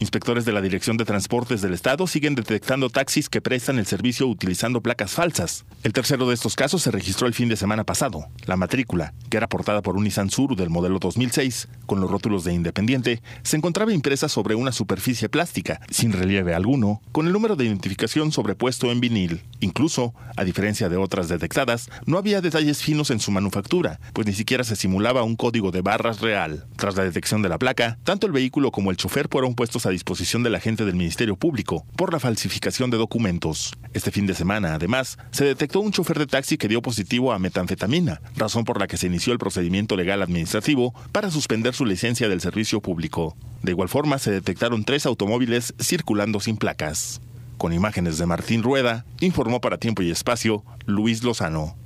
Inspectores de la Dirección de Transportes del Estado siguen detectando taxis que prestan el servicio utilizando placas falsas. El tercero de estos casos se registró el fin de semana pasado. La matrícula, que era portada por un Nissan Suru del modelo 2006, con los rótulos de Independiente, se encontraba impresa sobre una superficie plástica, sin relieve alguno, con el número de identificación sobrepuesto en vinil. Incluso, a diferencia de otras detectadas, no había detalles finos en su manufactura, pues ni siquiera se simulaba un código de barras real. Tras la detección de la placa, tanto el vehículo como el chofer fueron puestos a disposición de la gente del Ministerio Público por la falsificación de documentos. Este fin de semana, además, se detectó un chofer de taxi que dio positivo a metanfetamina, razón por la que se inició el procedimiento legal administrativo para suspender su licencia del servicio público. De igual forma, se detectaron tres automóviles circulando sin placas. Con imágenes de Martín Rueda, informó para Tiempo y Espacio Luis Lozano.